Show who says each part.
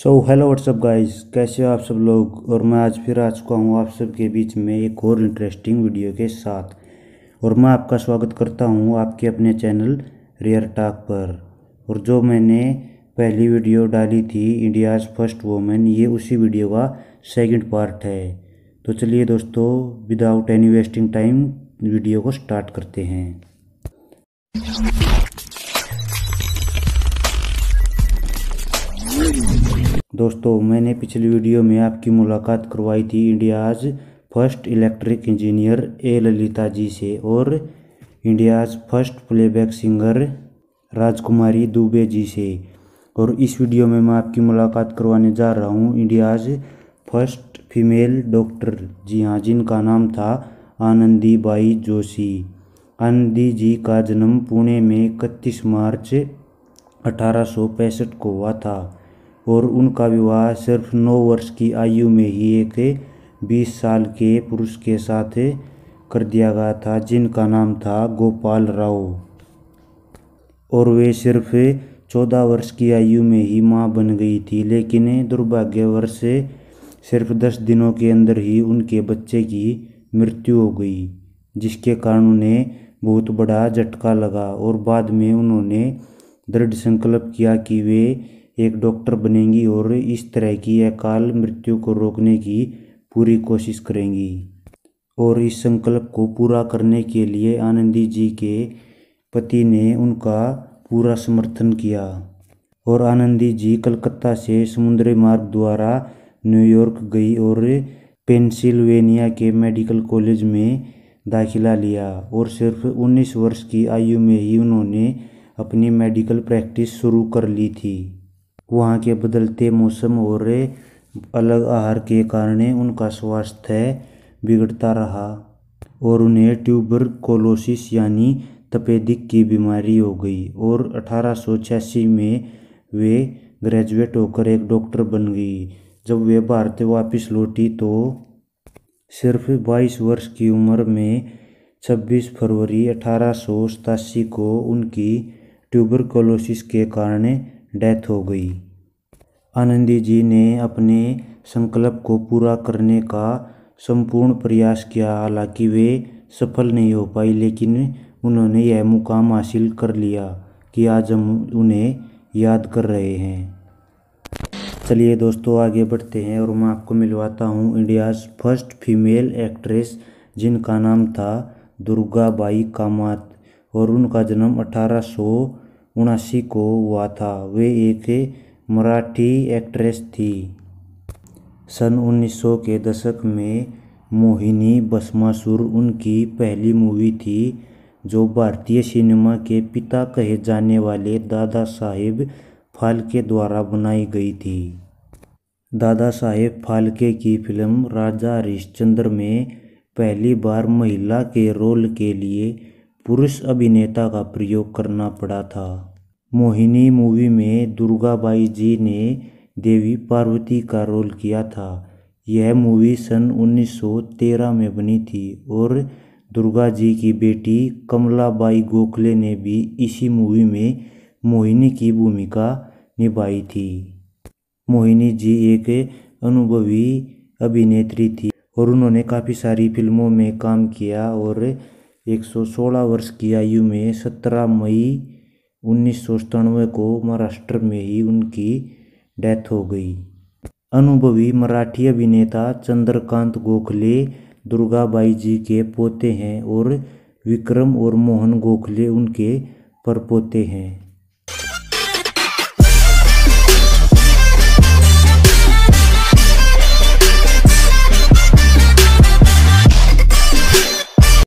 Speaker 1: so hello what's up guys कैसे हो आप सब लोग और मैं आज फिर आ चुका हूँ आप सब के बीच में एक और इंटरेस्टिंग वीडियो के साथ और मैं आपका स्वागत करता हूँ आपके अपने चैनल रेयर टाक पर और जो मैंने पहली वीडियो डाली थी इंडियाज़ फर्स्ट वोमेन ये उसी वीडियो का सेकंड पार्ट है तो चलिए दोस्तों without any wasting time video को स्टार्ट करते हैं दोस्तों मैंने पिछली वीडियो में आपकी मुलाकात करवाई थी India's first electric engineer A Lalita ji से और इंडियाज़ फर्स्ट प्लेबैक सिंगर राजकुमारी दुबे जी से और इस वीडियो में मैं आपकी मुलाकात करवाने जा रहा हूँ इंडियाज़ फर्स्ट फीमेल डॉक्टर जी हाँ जिनका नाम था आनंदी बाई जोशी आनंदी जी का जन्म पुणे में इकतीस मार्च अठारह को हुआ था और उनका विवाह सिर्फ नौ वर्ष की आयु में ही एक बीस साल के पुरुष के साथ कर दिया गया था जिनका नाम था गोपाल राव और वे सिर्फ चौदह वर्ष की आयु में ही माँ बन गई थी लेकिन दुर्भाग्यवश सिर्फ दस दिनों के अंदर ही उनके बच्चे की मृत्यु हो गई जिसके कारण उन्हें बहुत बड़ा झटका लगा और बाद में उन्होंने दृढ़ संकल्प किया कि वे एक डॉक्टर बनेंगी और इस तरह की अकाल मृत्यु को रोकने की पूरी कोशिश करेंगी और इस संकल्प को पूरा करने के लिए आनंदी जी के पति ने उनका पूरा समर्थन किया और आनंदी जी कलकत्ता से समुद्री मार्ग द्वारा न्यूयॉर्क गई और पेंसिल्वेनिया के मेडिकल कॉलेज में दाखिला लिया और सिर्फ 19 वर्ष की आयु में ही उन्होंने अपनी मेडिकल प्रैक्टिस शुरू कर ली थी वहाँ के बदलते मौसम और अलग आहार के कारण उनका स्वास्थ्य बिगड़ता रहा और उन्हें कोलोसिस यानी तपेदिक की बीमारी हो गई और अठारह में वे ग्रेजुएट होकर एक डॉक्टर बन गई जब वे भारत वापस लौटी तो सिर्फ 22 वर्ष की उम्र में 26 फरवरी अठारह को उनकी ट्यूबरकुलोसिस के कारण डेथ हो गई आनंदी जी ने अपने संकल्प को पूरा करने का संपूर्ण प्रयास किया हालांकि वे सफल नहीं हो पाई लेकिन उन्होंने यह मुकाम हासिल कर लिया कि आज हम उन्हें याद कर रहे हैं चलिए दोस्तों आगे बढ़ते हैं और मैं आपको मिलवाता हूँ इंडियाज़ फर्स्ट फीमेल एक्ट्रेस जिनका नाम था दुर्गाबाई कामत कामात और उनका जन्म अठारह उनासी को हुआ था वे एक मराठी एक्ट्रेस थीं सन उन्नीस सौ के दशक में मोहिनी बसमासुर उनकी पहली मूवी थी जो भारतीय सिनेमा के पिता कहे जाने वाले दादा साहेब फाल्के द्वारा बनाई गई थी दादा साहेब फाल्के की फिल्म राजा हरिश्चंद्र में पहली बार महिला के रोल के लिए पुरुष अभिनेता का प्रयोग करना पड़ा था मोहिनी मूवी में दुर्गाबाई जी ने देवी पार्वती का रोल किया था यह मूवी सन 1913 में बनी थी और दुर्गा जी की बेटी कमलाबाई गोखले ने भी इसी मूवी में मोहिनी की भूमिका निभाई थी मोहिनी जी एक अनुभवी अभिनेत्री थी और उन्होंने काफ़ी सारी फिल्मों में काम किया और 116 वर्ष की आयु में 17 मई उन्नीस को महाराष्ट्र में ही उनकी डेथ हो गई अनुभवी मराठी अभिनेता चंद्रकांत गोखले दुर्गाबाई जी के पोते हैं और विक्रम और मोहन गोखले उनके परपोते हैं